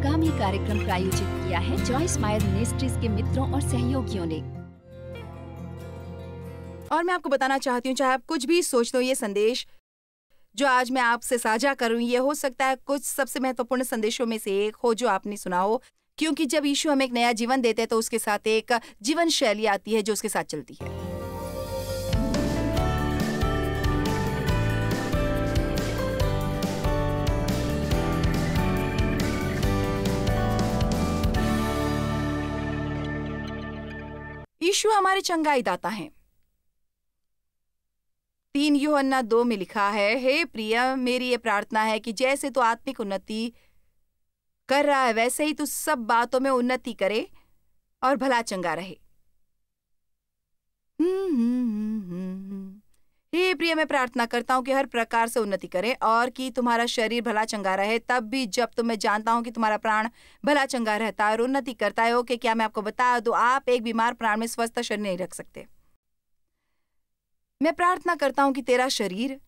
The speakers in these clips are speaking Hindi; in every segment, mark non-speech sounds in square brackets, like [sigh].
आगामी कार्यक्रम का किया है जॉय स्माइल मिनिस्ट्रीज के मित्रों और सहयोगियों ने और मैं आपको बताना चाहती हूँ चाहे आप कुछ भी सोच दो ये संदेश जो आज मैं आपसे साझा करूँ ये हो सकता है कुछ सबसे महत्वपूर्ण संदेशों में से एक हो जो आपने सुना हो क्योंकि जब यीशु हमें एक नया जीवन देते हैं तो उसके साथ एक जीवन शैली आती है जो उसके साथ चलती है यीशु हमारे चंगाई दाता हैं तीन यूहन्ना दो में लिखा है हे प्रिय मेरी ये प्रार्थना है कि जैसे तो आत्मिक उन्नति कर रहा है वैसे ही तू सब बातों में उन्नति करे और भला चंगा रहे हम्म हम्म, हम्म। हे प्रिय मैं प्रार्थना करता हूँ कि हर प्रकार से उन्नति करें और कि तुम्हारा शरीर भला चंगा रहे तब भी जब तो मैं जानता हूँ कि तुम्हारा प्राण भला चंगा रहता है और उन्नति करता है ओके क्या मैं आपको बता दो आप एक बीमार प्राण में स्वस्थ शरीर नहीं रख सकते मैं प्रार्थना करता हूँ कि तेरा शरीर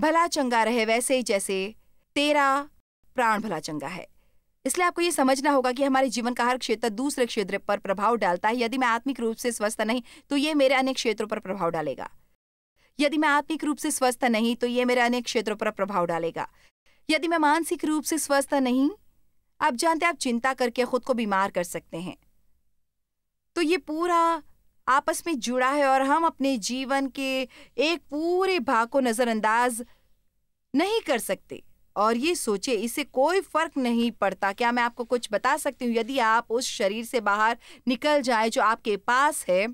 भला चंगा रहे वैसे ही जैसे तेरा प्राण भला चंगा है इसलिए आपको ये समझना होगा कि हमारे जीवन का हर क्षेत्र दूसरे क्षेत्र पर प्रभाव डालता है यदि मैं आत्मिक रूप से स्वस्थ नहीं तो ये मेरे अनेक क्षेत्रों पर प्रभाव डालेगा यदि मैं आत्मिक रूप से स्वस्थ नहीं तो ये मेरे अनेक क्षेत्रों पर प्रभाव डालेगा यदि मैं मानसिक रूप से स्वस्थ नहीं आप जानते हैं आप चिंता करके खुद को बीमार कर सकते हैं तो ये पूरा आपस में जुड़ा है और हम अपने जीवन के एक पूरे भाग को नज़रअंदाज नहीं कर सकते और ये सोचे इससे कोई फर्क नहीं पड़ता क्या मैं आपको कुछ बता सकती हूँ यदि आप उस शरीर से बाहर निकल जाए जो आपके पास है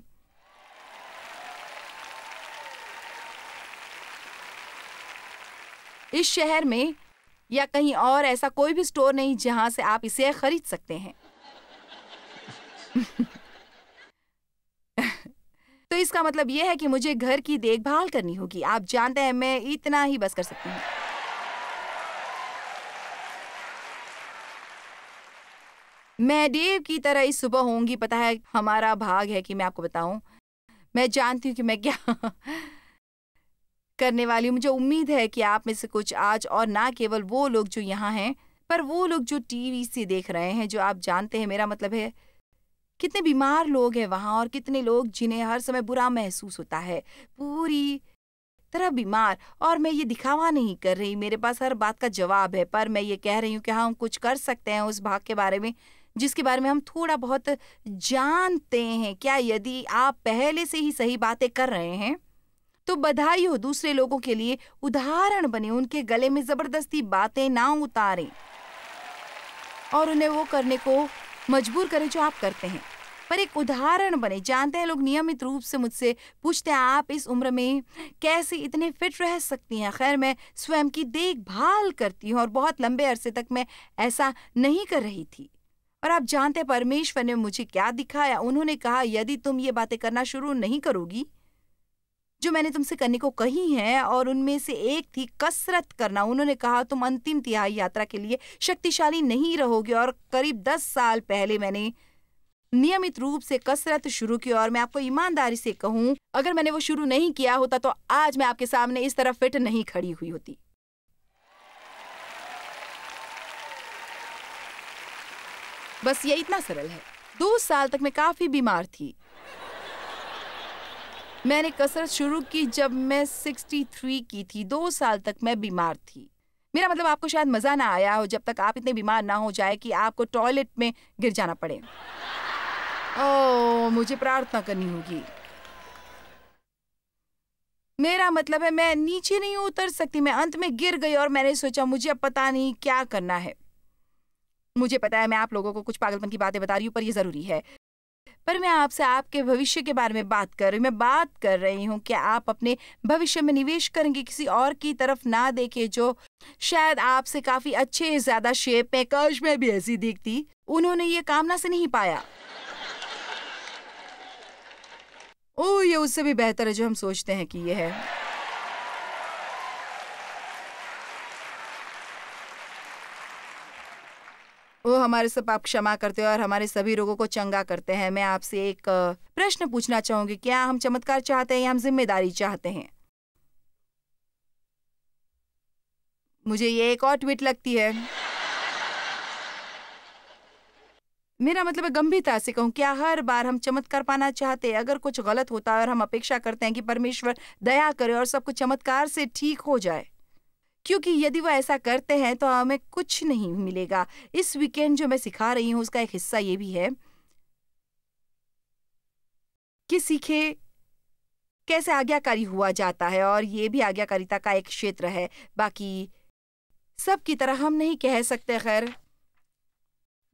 इस शहर में या कहीं और ऐसा कोई भी स्टोर नहीं जहां से आप इसे खरीद सकते हैं [laughs] तो इसका मतलब यह है कि मुझे घर की देखभाल करनी होगी आप जानते हैं मैं इतना ही बस कर सकती हूँ मैं देव की तरह इस सुबह होंगी पता है हमारा भाग है कि मैं आपको बताऊं मैं जानती हूँ कि मैं क्या [laughs] करने वाली हूं मुझे उम्मीद है कि आप में से कुछ आज और ना केवल वो लोग जो यहाँ हैं पर वो लोग जो टीवी से देख रहे हैं जो आप जानते हैं मेरा मतलब है कितने बीमार लोग हैं वहां और कितने लोग जिन्हें हर समय बुरा महसूस होता है पूरी तरह बीमार और मैं ये दिखावा नहीं कर रही मेरे पास हर बात का जवाब है पर मैं ये कह रही हूँ कि हाँ हम कुछ कर सकते हैं उस भाग के बारे में जिसके बारे में हम थोड़ा बहुत जानते हैं क्या यदि आप पहले से ही सही बातें कर रहे हैं तो बधाई हो दूसरे लोगों के लिए उदाहरण बने उनके गले में जबरदस्ती बातें ना उतारें और उन्हें वो करने को मजबूर करें जो आप करते हैं पर एक उदाहरण बने जानते हैं लोग नियमित रूप से मुझसे पूछते हैं आप इस उम्र में कैसे इतने फिट रह सकती हैं खैर मैं स्वयं की देखभाल करती हूँ और बहुत लंबे अरसे तक मैं ऐसा नहीं कर रही थी और आप जानते परमेश्वर ने मुझे क्या दिखाया उन्होंने कहा यदि तुम ये बातें करना शुरू नहीं करोगी जो मैंने तुमसे करने को कही हैं और उनमें से एक थी कसरत करना उन्होंने कहा तुम अंतिम तिहाई यात्रा के लिए शक्तिशाली नहीं रहोगे और करीब दस साल पहले मैंने नियमित रूप से कसरत शुरू की और मैं आपको ईमानदारी से कहूं अगर मैंने वो शुरू नहीं किया होता तो आज मैं आपके सामने इस तरह फिट नहीं खड़ी हुई होती बस ये इतना सरल है दो साल तक मैं काफी बीमार थी मैंने कसरत शुरू की जब मैं 63 की थी दो साल तक मैं बीमार थी मेरा मतलब आपको शायद मजा ना आया हो जब तक आप इतने बीमार ना हो जाए कि आपको टॉयलेट में गिर जाना पड़े ओ मुझे प्रार्थना करनी होगी मेरा मतलब है मैं नीचे नहीं उतर सकती मैं अंत में गिर गई और मैंने सोचा मुझे अब पता नहीं क्या करना है मुझे पता है मैं आप लोगों को कुछ पागलपन की बातें बता रही हूँ पर यह ज़रूरी है पर मैं आपसे आपके भविष्य के बारे में बात कर रही हूँ मैं बात कर रही हूँ कि आप अपने भविष्य में निवेश करेंगे किसी और की तरफ ना देखे जो शायद आपसे काफ़ी अच्छे ज़्यादा शेप में कर्ज में भी ऐसी दिखती उन्होंने ये कामना से नहीं पाया ओ ये उससे भी बेहतर है जो हम सोचते हैं कि ये है हमारे सब आप क्षमा करते हो और हमारे सभी रोगों को चंगा करते हैं मैं आपसे एक प्रश्न पूछना चाहूंगी क्या हम चमत्कार चाहते हैं या हम जिम्मेदारी चाहते हैं मुझे ये एक और ट्वीट लगती है मेरा मतलब गंभीरता से कहूँ क्या हर बार हम चमत्कार पाना चाहते हैं अगर कुछ गलत होता है और हम अपेक्षा करते हैं कि परमेश्वर दया करे और सब कुछ चमत्कार से ठीक हो जाए क्योंकि यदि वह ऐसा करते हैं तो हमें कुछ नहीं मिलेगा इस वीकेंड जो मैं सिखा रही हूं उसका एक हिस्सा ये भी है कि सीखे कैसे आज्ञाकारी हुआ जाता है और ये भी आज्ञाकारिता का एक क्षेत्र है बाकी सब की तरह हम नहीं कह सकते खैर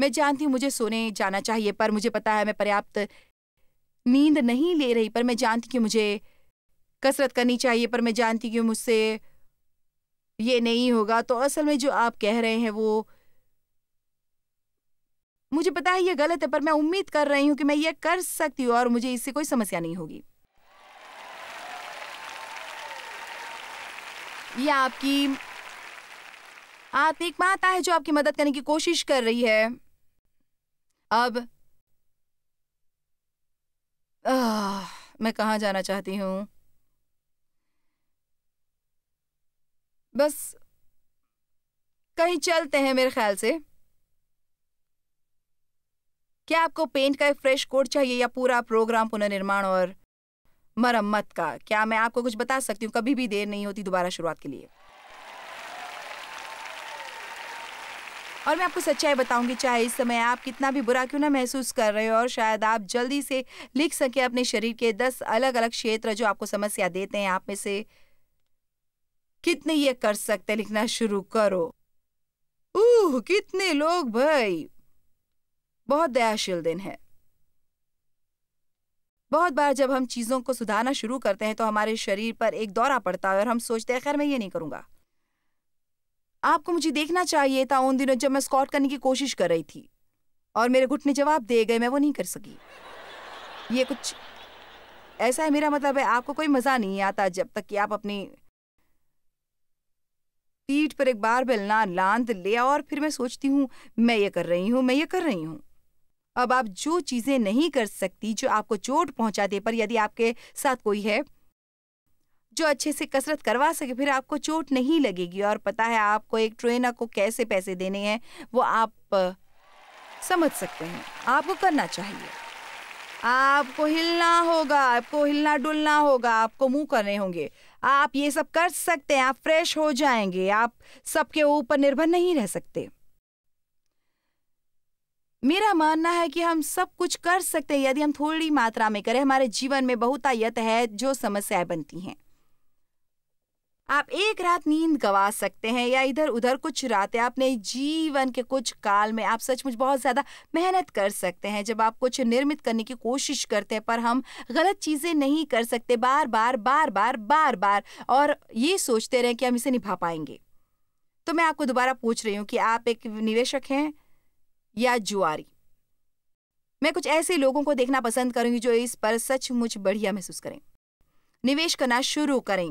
मैं जानती हूँ मुझे सोने जाना चाहिए पर मुझे पता है मैं पर्याप्त नींद नहीं ले रही पर मैं जानती कि मुझे कसरत करनी चाहिए पर मैं जानती कि मुझसे ये नहीं होगा तो असल में जो आप कह रहे हैं वो मुझे पता है ये गलत है पर मैं उम्मीद कर रही हूं कि मैं ये कर सकती हूं और मुझे इससे कोई समस्या नहीं होगी ये आपकी आप एक माता है जो आपकी मदद करने की कोशिश कर रही है अब आ, मैं कहाँ जाना चाहती हूँ बस कहीं चलते हैं मेरे ख्याल से क्या आपको पेंट का एक फ्रेश कोड चाहिए या पूरा प्रोग्राम पुनर्निर्माण और मरम्मत का क्या मैं आपको कुछ बता सकती हूँ कभी भी देर नहीं होती दोबारा शुरुआत के लिए और मैं आपको सच्चाई बताऊंगी चाहे इस समय आप कितना भी बुरा क्यों ना महसूस कर रहे हो और शायद आप जल्दी से लिख सकें अपने शरीर के दस अलग अलग क्षेत्र जो आपको समस्या देते हैं आप में से कितने ये कर सकते लिखना शुरू करो ऊह कितने लोग भाई बहुत दयाशील दिन है बहुत बार जब हम चीज़ों को सुधारना शुरू करते हैं तो हमारे शरीर पर एक दौरा पड़ता है और हम सोचते हैं खैर मैं ये नहीं करूंगा आपको मुझे देखना चाहिए था उन दिनों जब मैं स्कॉट करने की कोशिश कर रही थी और मेरे घुटने जवाब दे गए मैं वो नहीं कर सकी ये कुछ ऐसा है मेरा मतलब है आपको कोई मज़ा नहीं आता जब तक कि आप अपनी पीठ पर एक बार बेलना लांद ले और फिर मैं सोचती हूँ मैं ये कर रही हूँ मैं ये कर रही हूँ अब आप जो चीजें नहीं कर सकती जो आपको चोट पहुंचा दे पर यदि आपके साथ कोई है जो अच्छे से कसरत करवा सके फिर आपको चोट नहीं लगेगी और पता है आपको एक ट्रेनर को कैसे पैसे देने हैं वो आप समझ सकते हैं आपको करना चाहिए आपको हिलना होगा आपको हिलना डुलना होगा आपको मुंह करने होंगे आप ये सब कर सकते हैं आप फ्रेश हो जाएंगे आप सबके ऊपर निर्भर नहीं रह सकते मेरा मानना है कि हम सब कुछ कर सकते हैं यदि हम थोड़ी मात्रा में करें हमारे जीवन में बहुत आयत है जो समस्याएं बनती हैं आप एक रात नींद गवा सकते हैं या इधर उधर कुछ रातें आपने जीवन के कुछ काल में आप सचमुच बहुत ज़्यादा मेहनत कर सकते हैं जब आप कुछ निर्मित करने की कोशिश करते हैं पर हम गलत चीज़ें नहीं कर सकते बार बार बार बार बार बार और ये सोचते रहे कि हम इसे निभा पाएंगे तो मैं आपको दोबारा पूछ रही हूं कि आप एक निवेशक हैं या जुआरी मैं कुछ ऐसे लोगों को देखना पसंद करूंगी जो इस पर सचमुच बढ़िया महसूस करें निवेश करना शुरू करें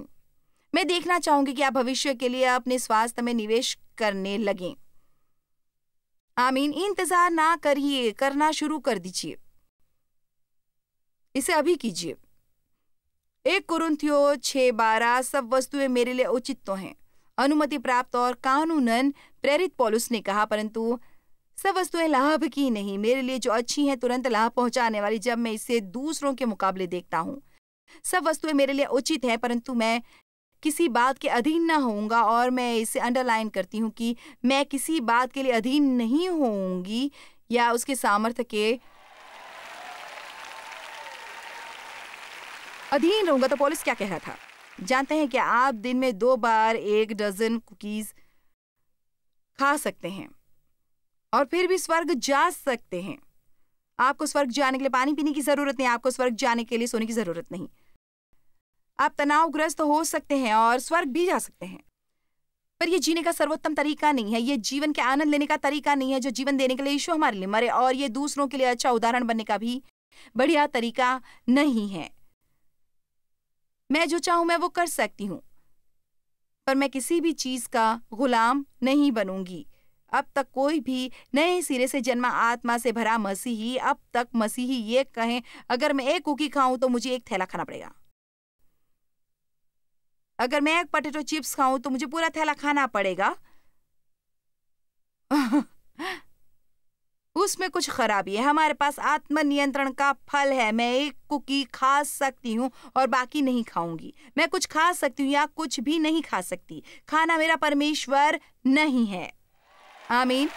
मैं देखना चाहूंगी कि आप भविष्य के लिए अपने स्वास्थ्य में निवेश करने लगें आमीन इंतजार ना करिए करना शुरू कर दीजिए इसे अभी कीजिए एक कुरुंथियो छः बारह सब वस्तुएं मेरे लिए उचित तो हैं अनुमति प्राप्त और कानूनन प्रेरित पॉलुस ने कहा परंतु सब वस्तुएं लाभ की नहीं मेरे लिए जो अच्छी हैं तुरंत लाभ पहुंचाने वाली जब मैं इसे दूसरों के मुकाबले देखता हूँ सब वस्तुएं मेरे लिए उचित हैं परंतु मैं किसी बात के अधीन ना होऊंगा और मैं इसे अंडरलाइन करती हूँ कि मैं किसी बात के लिए अधीन नहीं होऊंगी या उसके सामर्थ्य के अधीन रहूंगा तो पुलिस क्या कह रहा था जानते हैं कि आप दिन में दो बार एक डजन कुकीज खा सकते हैं और फिर भी स्वर्ग जा सकते हैं आपको स्वर्ग जाने के लिए पानी पीने की जरूरत नहीं आपको स्वर्ग जाने के लिए सोने की जरूरत नहीं आप तनावग्रस्त हो सकते हैं और स्वर्ग भी जा सकते हैं पर यह जीने का सर्वोत्तम तरीका नहीं है ये जीवन के आनंद लेने का तरीका नहीं है जो जीवन देने के लिए ईश्वर हमारे लिए मरे और ये दूसरों के लिए अच्छा उदाहरण बनने का भी बढ़िया तरीका नहीं है मैं जो चाहूं मैं वो कर सकती हूं पर मैं किसी भी चीज का गुलाम नहीं बनूंगी अब तक कोई भी नए सिरे से जन्मा आत्मा से भरा मसीही अब तक मसीही ये कहें अगर मैं एक कुकी खाऊं तो मुझे एक थैला खाना पड़ेगा अगर मैं एक पटेटो चिप्स खाऊं तो मुझे पूरा थैला खाना पड़ेगा [laughs] उसमें कुछ खराबी है हमारे पास आत्मनियंत्रण का फल है मैं एक कुकी खा सकती हूँ और बाकी नहीं खाऊंगी मैं कुछ खा सकती हूँ या कुछ भी नहीं खा सकती खाना मेरा परमेश्वर नहीं है आमीन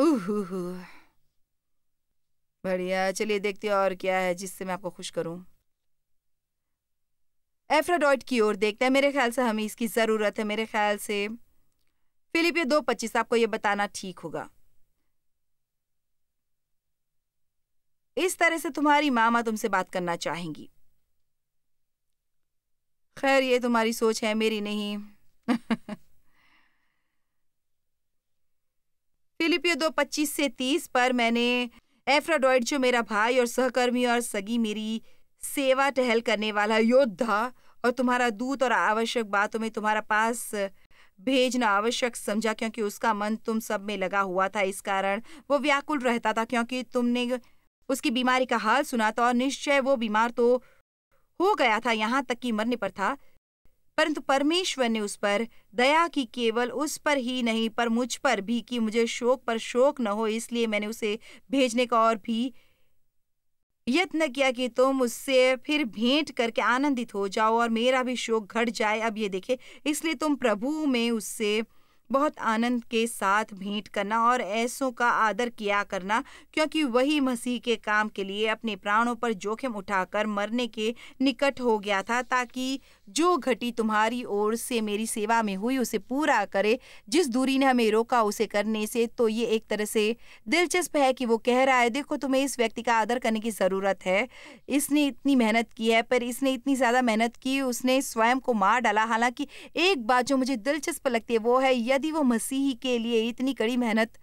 Ooh. [laughs] बढ़िया चलिए देखते हैं और क्या है जिससे मैं आपको खुश करूं एफ्रोडॉइड की ओर देखते हैं मेरे ख्याल से हमें इसकी ज़रूरत है मेरे ख्याल से फिलिप ये दो पच्चीस आपको ये बताना ठीक होगा इस तरह से तुम्हारी मामा तुमसे बात करना चाहेंगी खैर ये तुम्हारी सोच है मेरी नहीं [laughs] फिलिपियो दो पच्चीस से तीस पर मैंने एफ्राडॉइड जो मेरा भाई और सहकर्मी और सगी मेरी सेवा टहल करने वाला योद्धा और तुम्हारा दूत और आवश्यक बातों में तुम्हारा पास भेजना आवश्यक समझा क्योंकि उसका मन तुम सब में लगा हुआ था इस कारण वो व्याकुल रहता था क्योंकि तुमने उसकी बीमारी का हाल सुना था और निश्चय वो बीमार तो हो गया था यहाँ तक कि मरने पर था परंतु परमेश्वर ने उस पर दया की केवल उस पर ही नहीं पर मुझ पर भी कि मुझे शोक पर शोक न हो इसलिए मैंने उसे भेजने का और भी यत्न किया कि तुम उससे फिर भेंट करके आनंदित हो जाओ और मेरा भी शोक घट जाए अब ये देखे इसलिए तुम प्रभु में उससे बहुत आनंद के साथ भेंट करना और ऐसों का आदर किया करना क्योंकि वही मसीह के काम के लिए अपने प्राणों पर जोखिम उठाकर मरने के निकट हो गया था ताकि जो घटी तुम्हारी ओर से मेरी सेवा में हुई उसे पूरा करे जिस दूरी ने हमें रोका उसे करने से तो ये एक तरह से दिलचस्प है कि वो कह रहा है देखो तुम्हें इस व्यक्ति का आदर करने की ज़रूरत है इसने इतनी मेहनत की है पर इसने इतनी ज़्यादा मेहनत की उसने स्वयं को मार डाला हालांकि एक बात जो मुझे दिलचस्प लगती है वो है यदि वो मसीही के लिए इतनी कड़ी मेहनत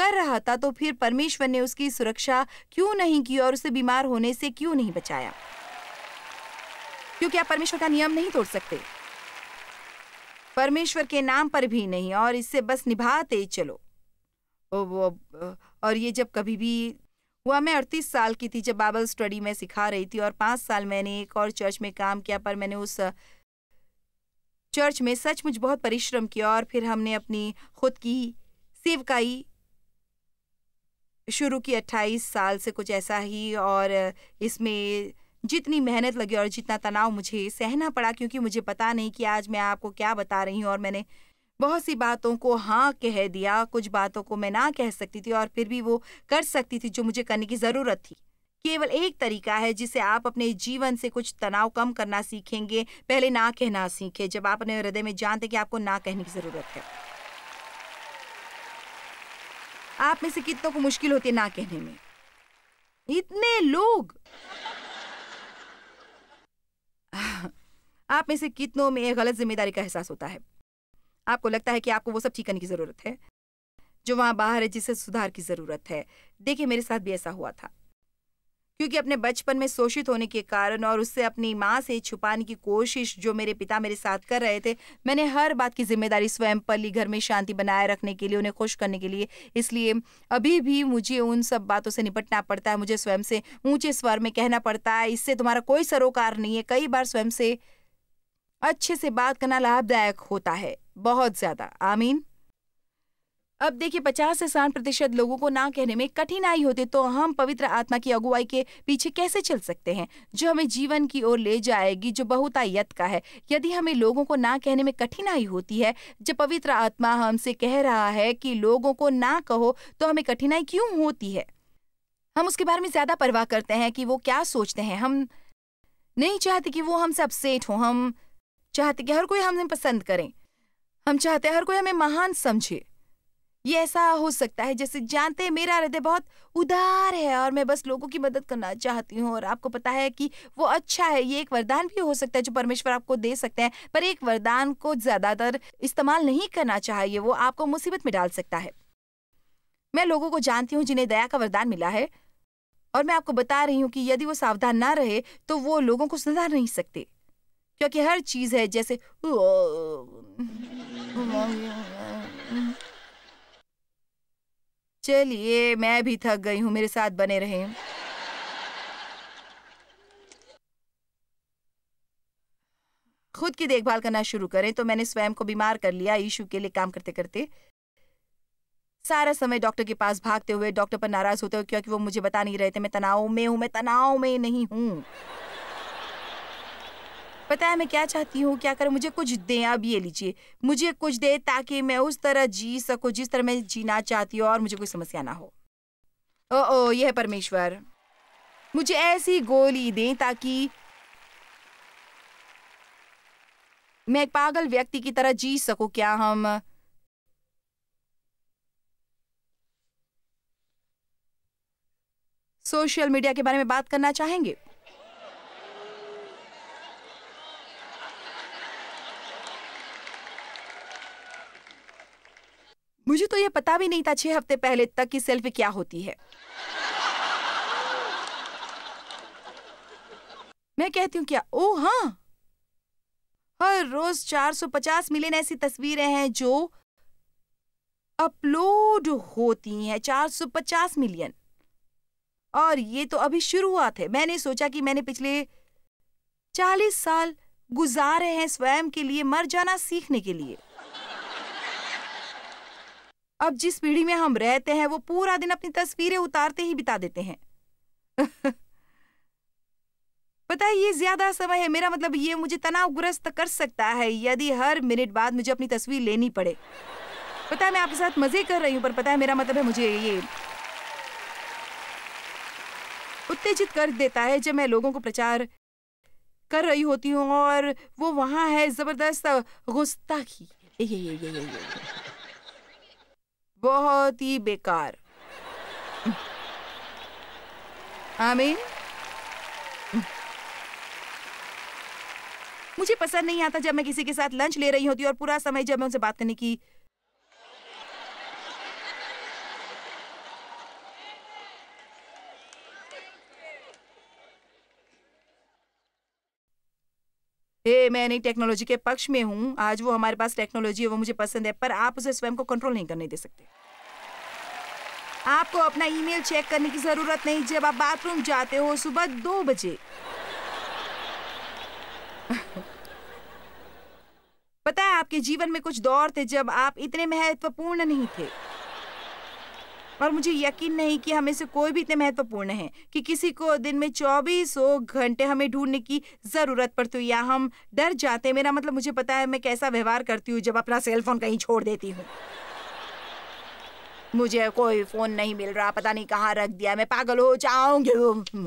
कर रहा था तो फिर परमेश्वर ने उसकी सुरक्षा क्यों नहीं की और उसे बीमार होने से क्यों नहीं बचाया क्योंकि आप परमेश्वर का नियम नहीं तोड़ सकते परमेश्वर के नाम पर भी नहीं और इससे बस निभाते चलो और ये जब कभी भी हुआ मैं अड़तीस साल की थी जब बाइबल स्टडी में सिखा रही थी और पाँच साल मैंने एक और चर्च में काम किया पर मैंने उस चर्च में सचमुच बहुत परिश्रम किया और फिर हमने अपनी खुद की सेवकाई शुरू की अट्ठाईस साल से कुछ ऐसा ही और इसमें जितनी मेहनत लगी और जितना तनाव मुझे सहना पड़ा क्योंकि मुझे पता नहीं कि आज मैं आपको क्या बता रही हूँ और मैंने बहुत सी बातों को हाँ कह दिया कुछ बातों को मैं ना कह सकती थी और फिर भी वो कर सकती थी जो मुझे करने की ज़रूरत थी केवल एक तरीका है जिसे आप अपने जीवन से कुछ तनाव कम करना सीखेंगे पहले ना कहना सीखे जब आप अपने हृदय में जानते कि आपको ना कहने की ज़रूरत है आप में से कितनों को मुश्किल होती है ना कहने में इतने लोग आप में से कितनों में गलत जिम्मेदारी का एहसास होता है आपको लगता है कि आपको वो सब ठीक करने की ज़रूरत है जो वहां बाहर है जिसे सुधार की ज़रूरत है देखिए मेरे साथ भी ऐसा हुआ था क्योंकि अपने बचपन में शोषित होने के कारण और उससे अपनी माँ से छुपाने की कोशिश जो मेरे पिता मेरे साथ कर रहे थे मैंने हर बात की जिम्मेदारी स्वयं पर ली घर में शांति बनाए रखने के लिए उन्हें खुश करने के लिए इसलिए अभी भी मुझे उन सब बातों से निपटना पड़ता है मुझे स्वयं से ऊंचे स्वर में कहना पड़ता है इससे तुम्हारा कोई सरोकार नहीं है कई बार स्वयं से अच्छे से बात करना लाभदायक होता है बहुत ज्यादा आमीन अब देखिए पचास से साठ प्रतिशत लोगों को ना कहने में कठिनाई होती तो हम पवित्र आत्मा की अगुवाई के पीछे कैसे चल सकते हैं जो हमें जीवन की ओर ले जाएगी जो बहुतायत का है यदि हमें लोगों को ना कहने में कठिनाई होती है जब पवित्र आत्मा हमसे कह रहा है कि लोगों को ना कहो तो हमें कठिनाई क्यों होती है हम उसके बारे में ज्यादा परवाह करते हैं कि वो क्या सोचते हैं हम नहीं चाहते कि वो हमसे अपसेट हो हम चाहते कि हर कोई हमें पसंद करें हम चाहते हैं हर कोई हमें महान समझे ये ऐसा हो सकता है जैसे जानते मेरा हृदय बहुत उदार है और मैं बस लोगों की मदद करना चाहती हूँ और आपको पता है कि वो अच्छा है ये एक वरदान भी हो सकता है जो परमेश्वर आपको दे सकते हैं पर एक वरदान को ज़्यादातर इस्तेमाल नहीं करना चाहिए वो आपको मुसीबत में डाल सकता है मैं लोगों को जानती हूँ जिन्हें दया का वरदान मिला है और मैं आपको बता रही हूँ कि यदि वो सावधान ना रहे तो वो लोगों को सुधार नहीं सकते क्योंकि हर चीज है जैसे चलिए मैं भी थक गई हूँ मेरे साथ बने रहे खुद की देखभाल करना शुरू करें तो मैंने स्वयं को बीमार कर लिया इशू के लिए काम करते करते सारा समय डॉक्टर के पास भागते हुए डॉक्टर पर नाराज होते हुए क्योंकि वो मुझे बता नहीं रहे थे मैं तनाव में हूँ मैं तनाव में नहीं हूँ पता है मैं क्या चाहती हूँ क्या करें मुझे कुछ दें अब ये लीजिए मुझे कुछ दे ताकि मैं उस तरह जी सकूँ जिस तरह मैं जीना चाहती हूँ और मुझे कोई समस्या ना हो ओ ओ यह परमेश्वर मुझे ऐसी गोली दें ताकि मैं एक पागल व्यक्ति की तरह जी सकूं क्या हम सोशल मीडिया के बारे में बात करना चाहेंगे मुझे तो ये पता भी नहीं था छह हफ्ते पहले तक कि सेल्फी क्या होती है मैं कहती हूँ क्या ओ हाँ हर रोज 450 मिलियन ऐसी तस्वीरें हैं जो अपलोड होती हैं 450 मिलियन और ये तो अभी शुरुआत है मैंने सोचा कि मैंने पिछले 40 साल गुजारे हैं स्वयं के लिए मर जाना सीखने के लिए अब जिस पीढ़ी में हम रहते हैं वो पूरा दिन अपनी तस्वीरें उतारते ही बिता देते हैं [laughs] पता है ये ज्यादा समय है मेरा मतलब ये मुझे तनावग्रस्त कर सकता है यदि हर मिनट बाद मुझे अपनी तस्वीर लेनी पड़े पता है मैं आपके साथ मजे कर रही हूँ पर पता है मेरा मतलब है मुझे ये उत्तेजित कर देता है जब मैं लोगों को प्रचार कर रही होती हूँ और वो वहां है जबरदस्त गुस्ताखी ये ये ये ये ये, ये। बहुत ही बेकार आमीन मुझे पसंद नहीं आता जब मैं किसी के साथ लंच ले रही होती और पूरा समय जब मैं उनसे बात करने की हे मैं नई टेक्नोलॉजी के पक्ष में हूँ आज वो हमारे पास टेक्नोलॉजी है वो मुझे पसंद है पर आप उसे स्वयं को कंट्रोल नहीं करने दे सकते आपको अपना ईमेल चेक करने की जरूरत नहीं जब आप बाथरूम जाते हो सुबह दो बजे [laughs] पता है आपके जीवन में कुछ दौर थे जब आप इतने महत्वपूर्ण नहीं थे पर मुझे यकीन नहीं कि हमें से कोई भी इतने महत्वपूर्ण है कि किसी को दिन में चौबीसों घंटे हमें ढूंढने की ज़रूरत पड़ती तो हुई या हम डर जाते मेरा मतलब मुझे पता है मैं कैसा व्यवहार करती हूँ जब अपना सेलफोन कहीं छोड़ देती हूँ मुझे कोई फ़ोन नहीं मिल रहा पता नहीं कहाँ रख दिया मैं पागल हो जाऊंगी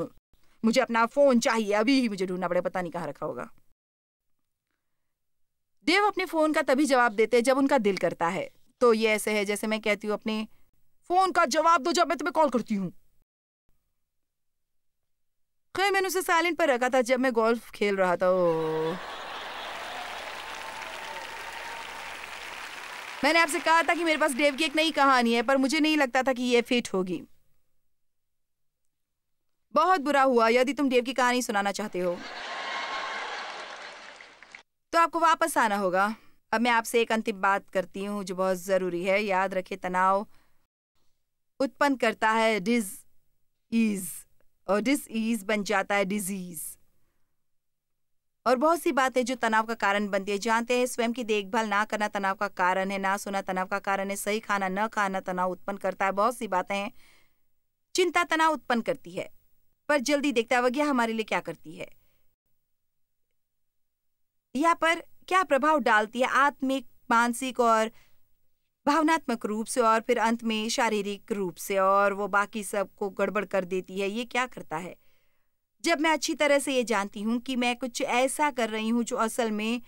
मुझे अपना फ़ोन चाहिए अभी ही मुझे ढूंढना पड़े पता नहीं कहाँ रखा होगा देव अपने फ़ोन का तभी जवाब देते हैं जब उनका दिल करता है तो ये ऐसे है जैसे मैं कहती हूँ अपने फोन का जवाब दो जब मैं तुम्हें कॉल करती हूँ खैर मैंने उसे साइलेंट पर रखा था जब मैं गोल्फ खेल रहा था ओ। मैंने आपसे कहा था कि मेरे पास डेव की एक नई कहानी है पर मुझे नहीं लगता था कि यह फिट होगी बहुत बुरा हुआ यदि तुम डेव की कहानी सुनाना चाहते हो तो आपको वापस आना होगा अब मैं आपसे एक अंतिम बात करती हूँ जो बहुत ज़रूरी है याद रखे तनाव उत्पन्न करता है डिज ईज और डिस ईज बन जाता है डिजीज और बहुत सी बातें जो तनाव का कारण बनती है जानते हैं स्वयं की देखभाल ना करना तनाव का कारण है ना सोना तनाव का कारण है सही खाना न खाना तनाव उत्पन्न करता है बहुत सी बातें हैं चिंता तनाव उत्पन्न करती है पर जल्दी देखता वगैरह हमारे लिए क्या करती है यहाँ पर क्या प्रभाव डालती है आत्मिक मानसिक और भावनात्मक रूप से और फिर अंत में शारीरिक रूप से और वो बाकी सब को गड़बड़ कर देती है ये क्या करता है जब मैं अच्छी तरह से ये जानती हूं कि मैं कुछ ऐसा कर रही हूं जो असल में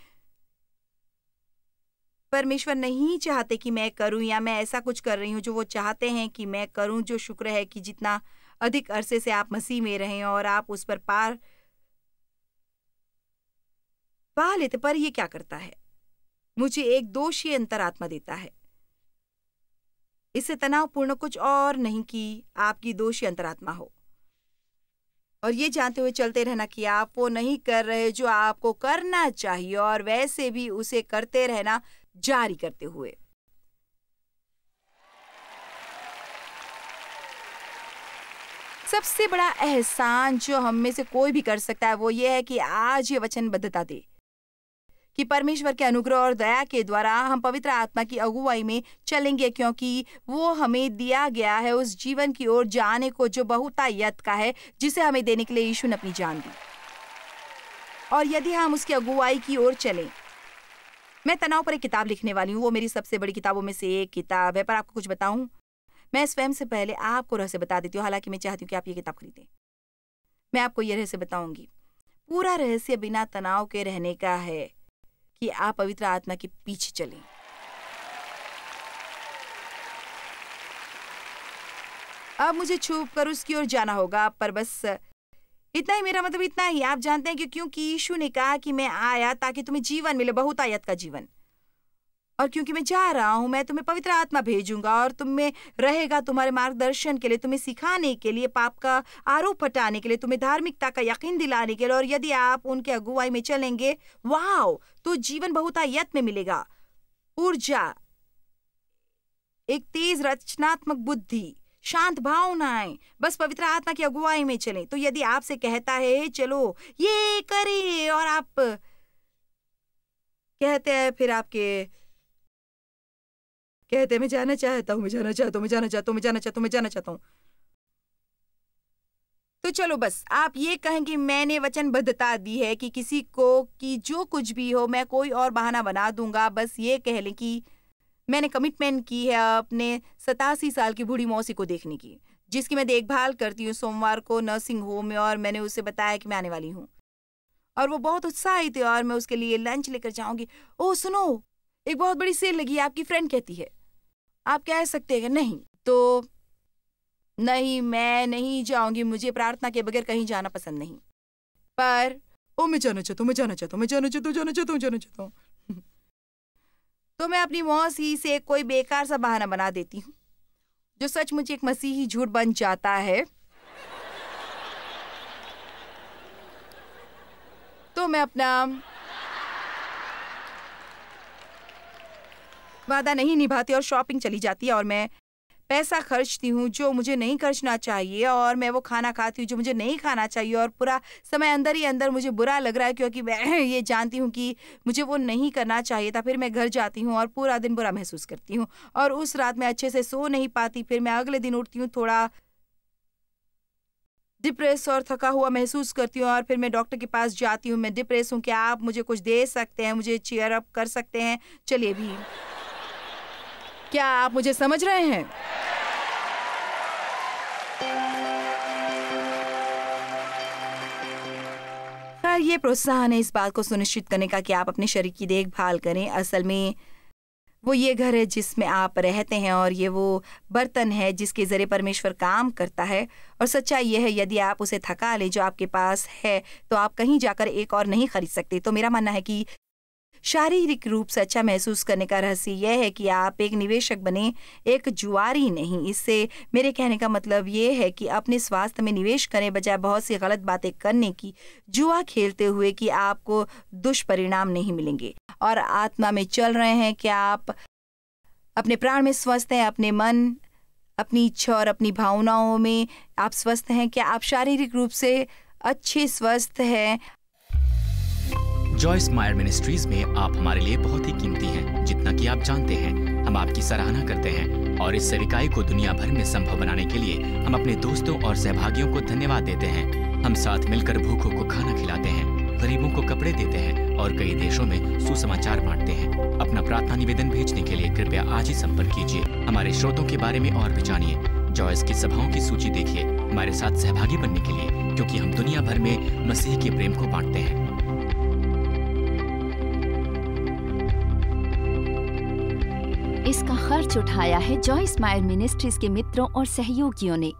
परमेश्वर नहीं चाहते कि मैं करूं या मैं ऐसा कुछ कर रही हूं जो वो चाहते हैं कि मैं करूं जो शुक्र है कि जितना अधिक अरसे से आप मसीह में रहें और आप उस पर पार पा लेते पर यह क्या करता है मुझे एक दोषी अंतरात्मा देता है इससे तनावपूर्ण कुछ और नहीं कि आपकी दोषी अंतरात्मा हो और ये जानते हुए चलते रहना कि आप वो नहीं कर रहे जो आपको करना चाहिए और वैसे भी उसे करते रहना जारी करते हुए सबसे बड़ा एहसान जो हम में से कोई भी कर सकता है वो ये है कि आज ये वचनबद्धता दे कि परमेश्वर के अनुग्रह और दया के द्वारा हम पवित्र आत्मा की अगुवाई में चलेंगे क्योंकि वो हमें दिया गया है उस जीवन की ओर जाने को जो बहुतायत का है जिसे हमें देने के लिए यीशु ने अपनी जान दी और यदि हम उसकी अगुवाई की ओर चलें मैं तनाव पर एक किताब लिखने वाली हूँ वो मेरी सबसे बड़ी किताबों में से एक किताब है पर आपको कुछ बताऊं मैं स्वयं से पहले आपको रहस्य बता देती हूँ हालांकि मैं चाहती हूँ कि आप ये किताब खरीदें मैं आपको ये रहस्य बताऊंगी पूरा रहस्य बिना तनाव के रहने का है कि आप पवित्र आत्मा के पीछे चलें अब मुझे छुप कर उसकी ओर जाना होगा पर बस इतना ही मेरा मतलब इतना ही आप जानते हैं कि क्योंकि यीशु ने कहा कि मैं आया ताकि तुम्हें जीवन मिले बहुत आयत का जीवन और क्योंकि मैं जा रहा हूँ मैं तुम्हें पवित्र आत्मा भेजूंगा और तुम में रहेगा तुम्हारे मार्गदर्शन के लिए तुम्हें सिखाने के लिए पाप का आरोप हटाने के लिए तुम्हें धार्मिकता का यकीन दिलाने के लिए और यदि आप उनके अगुवाई में चलेंगे वाह तो जीवन बहुतायत में मिलेगा ऊर्जा एक तेज रचनात्मक बुद्धि शांत भावनाएं बस पवित्र आत्मा की अगुवाई में चलें तो यदि आपसे कहता है चलो ये करें और आप कहते हैं फिर आपके कहते मैं जाना चाहता हूँ मैं जाना चाहता हूँ मैं जाना चाहता हूँ मैं जाना चाहता हूँ मैं जाना चाहता हूँ तो चलो बस आप ये कहें कि मैंने वचनबद्धता दी है कि किसी को कि जो कुछ भी हो मैं कोई और बहाना बना दूंगा बस ये कह लें कि मैंने कमिटमेंट की है अपने सतासी साल की बूढ़ी मौसी को देखने की जिसकी मैं देखभाल करती हूँ सोमवार को नर्सिंग होम में और मैंने उसे बताया कि मैं आने वाली हूँ और वो बहुत उत्साहित है और मैं उसके लिए लंच लेकर जाऊंगी ओह सुनो एक बहुत बड़ी सेल लगी है आपकी फ्रेंड कहती है आप कह सकते हैं नहीं तो नहीं मैं नहीं जाऊंगी मुझे प्रार्थना के बगैर कहीं जाना पसंद नहीं पर ओ मैं जाना चाहता हूँ मैं जाना चाहता हूँ मैं जाना चाहता हूँ जाना चाहता हूँ जाना चाहता हूँ [laughs] तो मैं अपनी मौस ही से कोई बेकार सा बहाना बना देती हूँ जो सच मुझे एक मसीही झूठ बन जाता है तो मैं अपना वादा नहीं निभाती और शॉपिंग चली जाती है और मैं पैसा खर्चती हूँ जो मुझे नहीं खर्चना चाहिए और मैं वो खाना खाती हूँ जो मुझे नहीं खाना चाहिए और पूरा समय अंदर ही अंदर मुझे बुरा लग रहा है क्योंकि मैं [laughs] ये जानती हूँ कि मुझे वो नहीं करना चाहिए था फिर मैं घर जाती हूँ और पूरा दिन बुरा महसूस करती हूँ और उस रात मैं अच्छे से सो नहीं पाती फिर मैं अगले दिन उठती हूँ थोड़ा डिप्रेस और थका हुआ महसूस करती हूँ और फिर मैं डॉक्टर के पास जाती हूँ मैं डिप्रेस हूँ क्या आप मुझे कुछ दे सकते हैं मुझे चेयर अप कर सकते हैं चलिए भी क्या आप मुझे समझ रहे हैं ये प्रोत्साहन है इस बात को सुनिश्चित करने का कि आप अपने शरीर की देखभाल करें असल में वो ये घर है जिसमें आप रहते हैं और ये वो बर्तन है जिसके ज़रिए परमेश्वर काम करता है और सच्चाई यह है यदि आप उसे थका लें जो आपके पास है तो आप कहीं जाकर एक और नहीं खरीद सकते तो मेरा मानना है कि शारीरिक रूप से अच्छा महसूस करने का रहस्य यह है कि आप एक निवेशक बने एक जुआरी नहीं इससे मेरे कहने का मतलब ये है कि अपने स्वास्थ्य में निवेश करें बजाय बहुत सी गलत बातें करने की जुआ खेलते हुए कि आपको दुष्परिणाम नहीं मिलेंगे और आत्मा में चल रहे हैं कि आप अपने प्राण में स्वस्थ हैं अपने मन अपनी इच्छा और अपनी भावनाओं में आप स्वस्थ हैं क्या आप शारीरिक रूप से अच्छे स्वस्थ हैं जॉयस मायर मिनिस्ट्रीज में आप हमारे लिए बहुत ही कीमती हैं जितना कि आप जानते हैं हम आपकी सराहना करते हैं और इस सेविकाई को दुनिया भर में संभव बनाने के लिए हम अपने दोस्तों और सहभागियों को धन्यवाद देते हैं हम साथ मिलकर भूखों को खाना खिलाते हैं गरीबों को कपड़े देते हैं और कई देशों में सुसमाचार बांटते हैं अपना प्रार्थना निवेदन भेजने के लिए कृपया आज ही संपर्क कीजिए हमारे स्रोतों के बारे में और भी जानिए जॉयस की सभाओं की सूची देखिए हमारे साथ सहभागी बनने के लिए क्योंकि हम दुनिया भर में मसीह के प्रेम को बांटते हैं इसका खर्च उठाया है जॉयस मायर मिनिस्ट्रीज के मित्रों और सहयोगियों ने